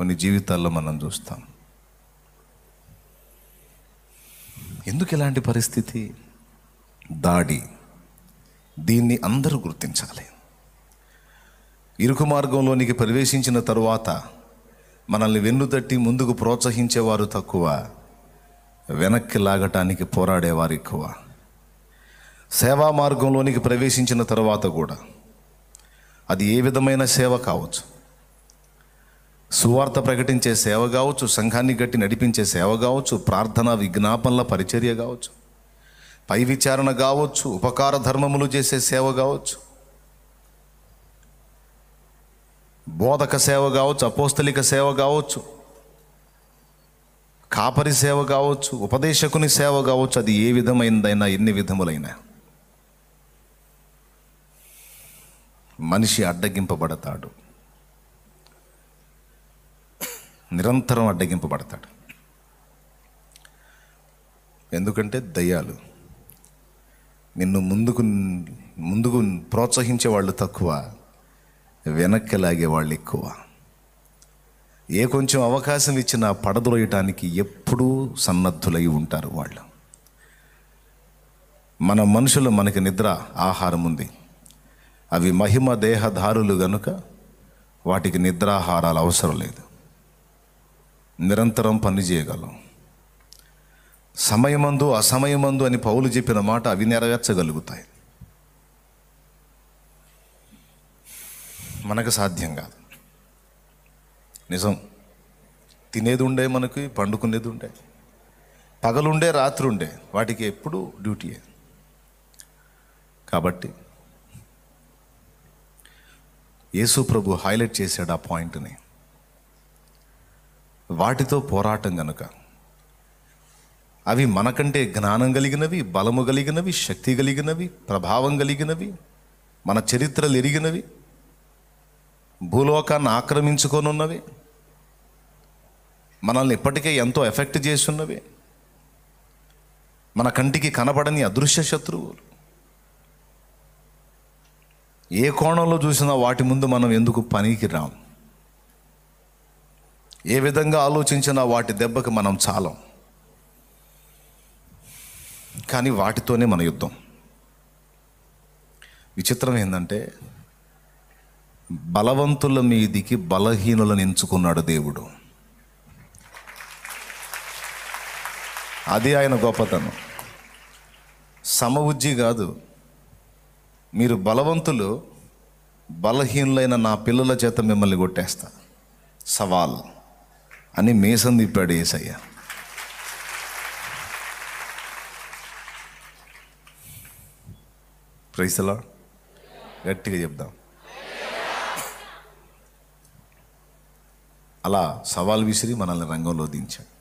కొన్ని జీవితాల్లో మనం చూస్తాం ఎందుకు ఇలాంటి పరిస్థితి దాడి దీన్ని అందరూ గుర్తించాలి ఇరుకు మార్గంలోనికి ప్రవేశించిన తరువాత మనల్ని తట్టి ముందుకు ప్రోత్సహించేవారు తక్కువ వెనక్కి లాగటానికి పోరాడేవారు ఎక్కువ సేవా మార్గంలోనికి ప్రవేశించిన తర్వాత కూడా అది ఏ విధమైన సేవ కావచ్చు సువార్త ప్రకటించే సేవ కావచ్చు సంఘాన్ని గట్టి నడిపించే సేవ కావచ్చు ప్రార్థన విజ్ఞాపనల పరిచర్య కావచ్చు పై విచారణ కావచ్చు ఉపకార ధర్మములు చేసే సేవ కావచ్చు బోధక సేవ కావచ్చు అపోస్తలిక సేవ కావచ్చు కాపరి సేవ కావచ్చు ఉపదేశకుని సేవ కావచ్చు అది ఏ విధమైనదైనా ఎన్ని విధములైనా మనిషి అడ్డగింపబడతాడు నిరంతరం అడ్డగింపబడతాడు ఎందుకంటే దయ్యాలు నిన్ను ముందుకు ముందుకు ప్రోత్సహించే వాళ్ళు తక్కువ వెనక్కి లాగే వాళ్ళు ఎక్కువ ఏ కొంచెం అవకాశం ఇచ్చినా పడద్రోయటానికి ఎప్పుడూ సన్నద్ధులై ఉంటారు వాళ్ళు మన మనుషులు మనకి నిద్ర ఆహారం ఉంది అవి మహిమ దేహదారులు గనుక వాటికి నిద్రాహారాలు అవసరం లేదు నిరంతరం పని చేయగలం సమయమందు అసమయమందు అని పౌలు చెప్పిన మాట అవి నెరవేర్చగలుగుతాయి మనకు సాధ్యం కాదు నిజం తినేది ఉండే మనకి పండుకునేది ఉండే పగలుండే రాత్రి ఉండే వాటికి ఎప్పుడు డ్యూటీయే కాబట్టి యేసు ప్రభు హైలైట్ చేశాడు ఆ పాయింట్ని వాటితో పోరాటం గనుక అవి మనకంటే జ్ఞానం కలిగినవి బలము కలిగినవి శక్తి కలిగినవి ప్రభావం కలిగినవి మన చరిత్రలు ఎరిగినవి భూలోకాన్ని ఆక్రమించుకొనున్నవి మనల్ని ఇప్పటికే ఎంతో ఎఫెక్ట్ చేస్తున్నవి మన కంటికి కనబడని అదృశ్య శత్రువులు ఏ కోణంలో చూసినా వాటి ముందు మనం ఎందుకు పనికి రాము ఏ విధంగా ఆలోచించినా వాటి దెబ్బకి మనం చాలం కానీ వాటితోనే మన యుద్ధం విచిత్రం ఏంటంటే బలవంతుల మీదికి బలహీనులను ఎంచుకున్నాడు దేవుడు అది ఆయన గొప్పతనం సమవుజ్జి కాదు మీరు బలవంతులు బలహీనులైన నా పిల్లల చేత మిమ్మల్ని కొట్టేస్తా సవాల్ అని మేసం తిప్పాడు ఏసయ్య ప్రైసలా గట్టిగా చెప్దాం అలా సవాల్ విసిరి మనల్ని రంగంలో దించాడు